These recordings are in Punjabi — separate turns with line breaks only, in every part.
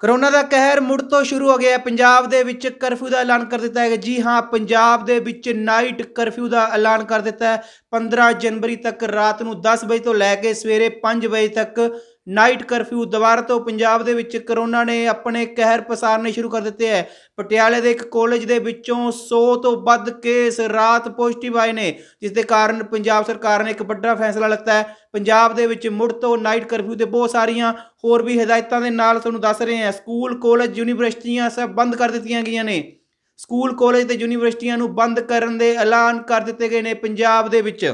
ਕਰੋਨਾ ਦਾ ਕਹਿਰ ਮੁੜ ਤੋਂ ਸ਼ੁਰੂ ਹੋ ਗਿਆ ਪੰਜਾਬ ਦੇ ਵਿੱਚ ਕਰਫਿਊ ਦਾ ਐਲਾਨ ਕਰ ਦਿੱਤਾ ਹੈ ਜੀ ਹਾਂ ਪੰਜਾਬ ਦੇ ਵਿੱਚ ਨਾਈਟ ਕਰਫਿਊ ਦਾ ਐਲਾਨ ਕਰ ਦਿੱਤਾ ਹੈ 15 ਜਨਵਰੀ ਤੱਕ ਰਾਤ ਨੂੰ 10 ਵਜੇ ਤੋਂ ਲੈ ਕੇ ਸਵੇਰੇ 5 ਵਜੇ ਤੱਕ ਨਾਈਟ ਕਰਫਿਊ ਦੁਬਾਰਾ ਤੋਂ ਪੰਜਾਬ ਦੇ ਵਿੱਚ ਕਰੋਨਾ ਨੇ ਆਪਣੇ ਕਹਿਰ ਪਸਾਰਨੇ ਸ਼ੁਰੂ ਕਰ ਦਿੱਤੇ ਹੈ ਪਟਿਆਲੇ ਦੇ ਇੱਕ ਕਾਲਜ ਦੇ ਵਿੱਚੋਂ 100 ਤੋਂ ਵੱਧ ਕੇਸ ਰਾਤ ਪੋਜ਼ਿਟਿਵ ਆਏ ਨੇ ਜਿਸ ਦੇ ਕਾਰਨ ਪੰਜਾਬ ਸਰਕਾਰ ਨੇ ਇੱਕ ਵੱਡਾ ਫੈਸਲਾ ਲਿੱਤਾ ਹੈ ਪੰਜਾਬ ਦੇ ਵਿੱਚ ਮੁੜ ਤੋਂ ਨਾਈਟ ਕਰਫਿਊ ਦੇ ਬਹੁਤ ਸਾਰੀਆਂ ਹੋਰ ਵੀ ਹਦਾਇਤਾਂ ਦੇ ਨਾਲ ਤੁਹਾਨੂੰ ਦੱਸ ਰਹੇ ਹਾਂ ਸਕੂਲ ਕਾਲਜ ਯੂਨੀਵਰਸਿਟੀਆਂ ਸਭ ਬੰਦ ਕਰ ਦਿੱਤੀਆਂ ਗਈਆਂ ਨੇ ਸਕੂਲ ਕਾਲਜ ਤੇ ਯੂਨੀਵਰਸਿਟੀਆਂ ਨੂੰ ਬੰਦ ਕਰਨ ਦੇ ਐਲਾਨ ਕਰ ਦਿੱਤੇ ਗਏ ਨੇ ਪੰਜਾਬ ਦੇ ਵਿੱਚ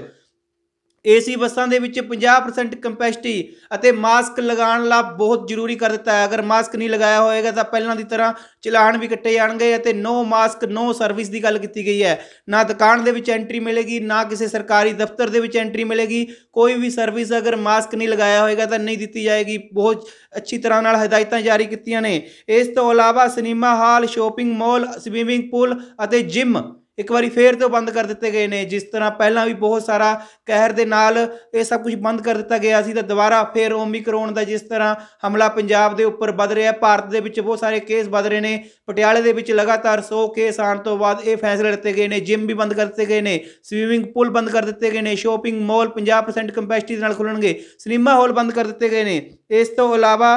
ਏਸੀ ਬੱਸਾਂ ਦੇ ਵਿੱਚ 50% ਕੰਪੈਸਿਟੀ ਅਤੇ ਮਾਸਕ ਲਗਾਉਣ ਲਾ ਬਹੁਤ ਜ਼ਰੂਰੀ ਕਰ ਦਿੱਤਾ ਹੈ ਅਗਰ ਮਾਸਕ ਨਹੀਂ ਲਗਾਇਆ ਹੋਏਗਾ ਤਾਂ ਪਹਿਲਾਂ ਦੀ ਤਰ੍ਹਾਂ ਚਲਾਨ ਵੀ ਕੱਟੇ ਜਾਣਗੇ ਅਤੇ ਨੋ ਮਾਸਕ ਨੋ ਸਰਵਿਸ ਦੀ ਗੱਲ ਕੀਤੀ ਗਈ ਹੈ ਨਾ ਦੁਕਾਨ ਦੇ ਵਿੱਚ ਐਂਟਰੀ ਮਿਲੇਗੀ ਨਾ ਕਿਸੇ ਸਰਕਾਰੀ ਦਫ਼ਤਰ ਦੇ ਵਿੱਚ ਐਂਟਰੀ ਮਿਲੇਗੀ ਕੋਈ ਵੀ ਸਰਵਿਸ ਅਗਰ ਮਾਸਕ ਨਹੀਂ ਲਗਾਇਆ ਹੋਏਗਾ ਤਾਂ ਨਹੀਂ ਦਿੱਤੀ ਜਾਏਗੀ ਬਹੁਤ ਅੱਛੀ ਤਰ੍ਹਾਂ ਨਾਲ ਹਦਾਇਤਾਂ ਜਾਰੀ ਕੀਤੀਆਂ ਨੇ ਇਸ ਤੋਂ ਇਲਾਵਾ cinema hall shopping mall swimming pool ਅਤੇ ਜਿਮ ਇੱਕ ਵਾਰੀ ਫੇਰ ਤੋਂ ਬੰਦ ਕਰ ਦਿੱਤੇ ਗਏ ਨੇ ਜਿਸ ਤਰ੍ਹਾਂ ਪਹਿਲਾਂ ਵੀ ਬਹੁਤ ਸਾਰਾ ਕਹਿਰ ਦੇ ਨਾਲ ਇਹ ਸਭ ਕੁਝ ਬੰਦ ਕਰ ਦਿੱਤਾ ਗਿਆ ਸੀ ਤਾਂ ਦੁਬਾਰਾ ਫੇਰ ਓਮਿਕਰੋਨ ਦਾ ਜਿਸ ਤਰ੍ਹਾਂ ਹਮਲਾ ਪੰਜਾਬ ਦੇ ਉੱਪਰ ਵੱਧ ਰਿਹਾ ਭਾਰਤ ਦੇ ਵਿੱਚ ਬਹੁਤ ਸਾਰੇ ਕੇਸ ਵੱਧ ਰਹੇ ਨੇ ਪਟਿਆਲੇ ਦੇ ਵਿੱਚ ਲਗਾਤਾਰ 100 ਕੇਸ ਆਣ ਤੋਂ ਬਾਅਦ ਇਹ ਫੈਸਲੇ ਲਿੱਤੇ ਗਏ ਨੇ ਜਿਮ ਵੀ ਬੰਦ ਕਰ ਦਿੱਤੇ ਗਏ ਨੇ ਸਵੀਮਿੰਗ ਪੂਲ ਬੰਦ ਕਰ ਦਿੱਤੇ ਗਏ ਨੇ ਸ਼ਾਪਿੰਗ ਮਾਲ 50% ਕੰਪੈਸਿਟੀ ਨਾਲ ਖੁੱਲਣਗੇ ਸਿਨੇਮਾ ਹਾਲ ਬੰਦ ਕਰ ਦਿੱਤੇ ਗਏ ਨੇ ਇਸ ਤੋਂ ਇਲਾਵਾ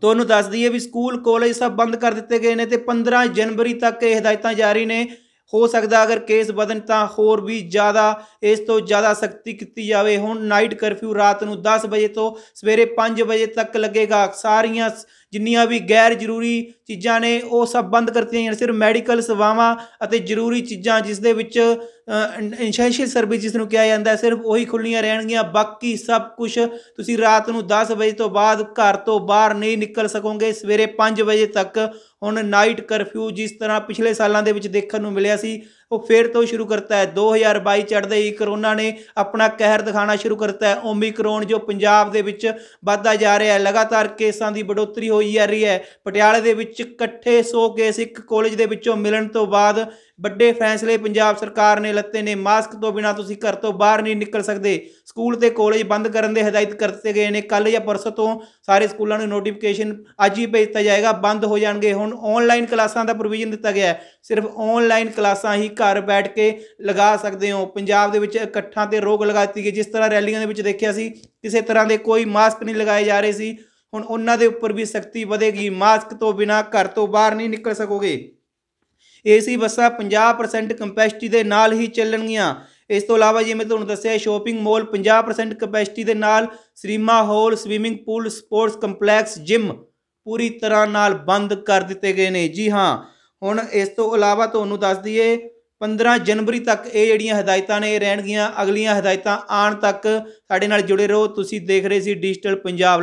ਤੁਹਾਨੂੰ ਦੱਸ ਦਈਏ ਵੀ ਸਕੂਲ ਕਾਲਜ ਸਭ ਬੰਦ ਕਰ ਦਿੱਤੇ ਗਏ ਨੇ ਤੇ 15 ਜਨਵਰੀ ਤੱਕ ਇਹ ਹਦਾਇਤਾਂ ਜਾਰੀ ਨੇ ਹੋ ਸਕਦਾ ਅਗਰ ਕੇਸ ਵਧਣ ਤਾਂ ਹੋਰ ਵੀ ਜ਼ਿਆਦਾ ਇਸ ਤੋਂ ਜ਼ਿਆਦਾ ਸਖਤੀ ਕੀਤੀ ਜਾਵੇ ਹੁਣ ਨਾਈਟ ਕਰਫਿਊ ਰਾਤ ਨੂੰ 10 ਵਜੇ ਤੋਂ ਸਵੇਰੇ 5 ਵਜੇ ਤੱਕ ਲੱਗੇਗਾ ਸਾਰੀਆਂ ਜਿੰਨੀਆਂ ਵੀ ਗੈਰ ਜ਼ਰੂਰੀ ਚੀਜ਼ਾਂ ਨੇ ਉਹ ਸਭ ਬੰਦ ਕਰਤੀਆਂ ਜਾਂ ਸਿਰਫ ਮੈਡੀਕਲ ਸੇਵਾਵਾਂ ਅਤੇ ਜ਼ਰੂਰੀ ਚੀਜ਼ਾਂ ਜਿਸ ਦੇ ਵਿੱਚ ਇਨਸ਼ੈਂਸ਼ੀਅਲ ਸਰਵਿਸ ਜਿਸ ਨੂੰ ਕਿਹਾ ਜਾਂਦਾ ਸਿਰਫ ਉਹੀ ਖੁੱਲੀਆਂ ਰਹਿਣਗੀਆਂ ਬਾਕੀ ਸਭ ਕੁਝ ਤੁਸੀਂ ਰਾਤ ਨੂੰ 10 ਵਜੇ ਤੋਂ ਬਾਅਦ ਘਰ ਤੋਂ ਬਾਹਰ ਨਹੀਂ ਨਿਕਲ ਸਕੋਗੇ ਸਵੇਰੇ 5 ਵਜੇ ਤੱਕ ਹੁਣ ਨਾਈਟ ਕਰਫਿਊ ਜਿਸ ਤਰ੍ਹਾਂ ਪਿਛਲੇ ਸਾਲਾਂ ਦੇ ਵਿੱਚ ਦੇਖਣ ਨੂੰ ਮਿਲਿਆ ਸੀ ਉਹ ਫੇਰ ਤੋਂ ਸ਼ੁਰੂ ਕਰਤਾ ਹੈ 2022 ਚੜਦੇ ਹੀ ਕਰੋਨਾ ਨੇ ਆਪਣਾ ਕਹਿਰ ਦਿਖਾਣਾ ਸ਼ੁਰੂ ਕਰਤਾ ਹੈ ਓਮਿਕਰੋਨ ਜੋ ਪੰਜਾਬ ਦੇ ਵਿੱਚ ਵੱਧਦਾ ਜਾ ਰਿਹਾ ਹੈ ਲਗਾਤਾਰ ਕੇਸਾਂ ਦੀ ਬੜੋਤਰੀ ਹੋਈ ਜਾ ਰਹੀ ਹੈ ਪਟਿਆਲੇ ਦੇ ਵਿੱਚ ਇਕੱਠੇ 100 ਕੇਸ ਇੱਕ ਕਾਲਜ ਦੇ ਵਿੱਚੋਂ ਮਿਲਣ ਤੋਂ ਬਾਅਦ ਵੱਡੇ ਫੈਸਲੇ ਪੰਜਾਬ ਸਰਕਾਰ ਨੇ ਲੱਤੇ ਨੇ ਮਾਸਕ ਤੋਂ ਬਿਨਾ ਤੁਸੀਂ ਘਰ ਤੋਂ ਬਾਹਰ ਨਹੀਂ ਨਿਕਲ ਸਕਦੇ ਸਕੂਲ ਤੇ ਕਾਲਜ ਬੰਦ ਕਰਨ ਦੇ ਹਦਾਇਤ ਕਰਤੇ ਗਏ ਨੇ ਕੱਲ ਜਾਂ ਪਰਸੋਂ ਤੋਂ ਸਾਰੇ ਸਕੂਲਾਂ ਨੂੰ ਨੋਟੀਫਿਕੇਸ਼ਨ ਅੱਜ ਹੀ ਭੇਜ ਦਿੱਤਾ ਜਾਏਗਾ ਬੰਦ ਹੋ ਜਾਣਗੇ ਹੁਣ ਆਨਲਾਈਨ ਕਲਾਸਾਂ ਦਾ ਪ੍ਰੋਵੀਜ਼ਨ ਦਿੱਤਾ ਗਿਆ ਸਿਰਫ ਆਨਲਾਈਨ ਕਲਾਸਾਂ ਹੀ ਘਰ ਬੈਠ ਕੇ ਲਗਾ ਸਕਦੇ ਹੋ ਪੰਜਾਬ ਦੇ ਵਿੱਚ ਇਕੱਠਾਂ ਤੇ ਰੋਗ ਲਗਾ ਦਿੱਤੀ ਗਈ ਜਿਸ ਤਰ੍ਹਾਂ ਰੈਲੀਆਂ ਦੇ ਵਿੱਚ ਦੇਖਿਆ ਸੀ ਕਿਸੇ ਤਰ੍ਹਾਂ ਦੇ ਕੋਈ ਮਾਸਕ ਨਹੀਂ ਲਗਾਏ ਜਾ ਰਹੇ ਸੀ ਹੁਣ ਉਹਨਾਂ ਦੇ ਉੱਪਰ ਵੀ ਸਖਤੀ ਵਧੇਗੀ ਮਾਸਕ ਤੋਂ ਬਿਨਾ ਘਰ ਤੋਂ ਬਾਹਰ ਨਹੀਂ ਨਿਕਲ ਸਕੋਗੇ ਏਸੀ ਬੱਸਾਂ 50% ਕੈਪੈਸਿਟੀ ਦੇ ਨਾਲ ਹੀ ਚੱਲਣਗੀਆਂ ਇਸ ਤੋਂ ਇਲਾਵਾ ਜਿਵੇਂ ਤੁਹਾਨੂੰ ਦੱਸਿਆ ਸ਼ੋਪਿੰਗ ਮਾਲ 50% ਕਪੈਸਿਟੀ ਦੇ ਨਾਲ cinema hall swimming pool sports complex gym ਪੂਰੀ ਤਰ੍ਹਾਂ ਨਾਲ ਬੰਦ ਕਰ ਦਿੱਤੇ ਗਏ ਨੇ ਜੀ ਹਾਂ ਹੁਣ ਇਸ ਤੋਂ ਇਲਾਵਾ ਤੁਹਾਨੂੰ ਦੱਸ ਦਈਏ 15 ਜਨਵਰੀ ਤੱਕ ਇਹ ਜਿਹੜੀਆਂ ਹਦਾਇਤਾਂ ਨੇ ਰਹਿਣਗੀਆਂ ਅਗਲੀਆਂ ਹਦਾਇਤਾਂ ਆਉਣ ਤੱਕ ਸਾਡੇ ਨਾਲ ਜੁੜੇ ਰਹੋ ਤੁਸੀਂ ਦੇਖ ਰਹੇ ਸੀ ਡਿਜੀਟਲ ਪੰਜਾਬ